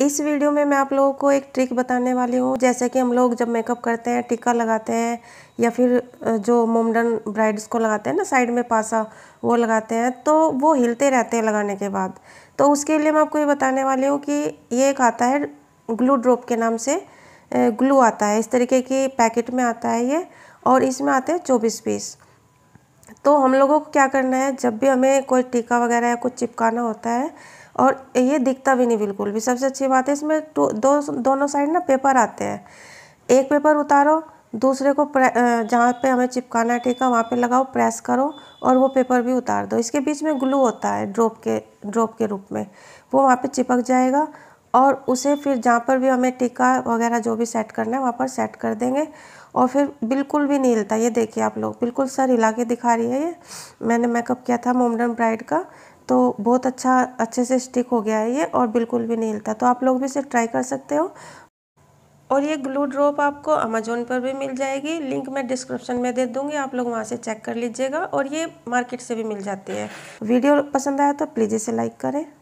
इस वीडियो में मैं आप लोगों को एक ट्रिक बताने वाली हूँ जैसे कि हम लोग जब मेकअप करते हैं टीका लगाते हैं या फिर जो मोमडन ब्राइड्स को लगाते हैं ना साइड में पासा वो लगाते हैं तो वो हिलते रहते हैं लगाने के बाद तो उसके लिए मैं आपको ये बताने वाली हूँ कि ये एक आता है ग्लू ड्रॉप के नाम से ग्लू आता है इस तरीके की पैकेट में आता है ये और इसमें आते हैं चौबीस पीस तो हम लोगों को क्या करना है जब भी हमें कोई टीका वगैरह या कुछ चिपकाना होता है और ये दिखता भी नहीं बिल्कुल भी सबसे अच्छी बात है इसमें दो दोनों साइड ना पेपर आते हैं एक पेपर उतारो दूसरे को जहाँ पे हमें चिपकाना है ठीक है वहाँ पे लगाओ प्रेस करो और वो पेपर भी उतार दो इसके बीच में ग्लू होता है ड्रॉप के ड्रॉप के रूप में वो वहाँ पे चिपक जाएगा और उसे फिर जहाँ पर भी हमें टीका वगैरह जो भी सेट करना है वहाँ पर सेट कर देंगे और फिर बिल्कुल भी नहीं हिलता ये देखिए आप लोग बिल्कुल सर हिला के दिखा रही है ये मैंने मेकअप किया था मोमडन ब्राइड का तो बहुत अच्छा अच्छे से स्टिक हो गया है ये और बिल्कुल भी नहीं हिलता तो आप लोग भी इसे ट्राई कर सकते हो और ये ग्लू ड्रॉप आपको अमेजोन पर भी मिल जाएगी लिंक मैं डिस्क्रिप्शन में दे दूंगी आप लोग वहाँ से चेक कर लीजिएगा और ये मार्केट से भी मिल जाती है वीडियो पसंद आया तो प्लीज़ इसे लाइक करें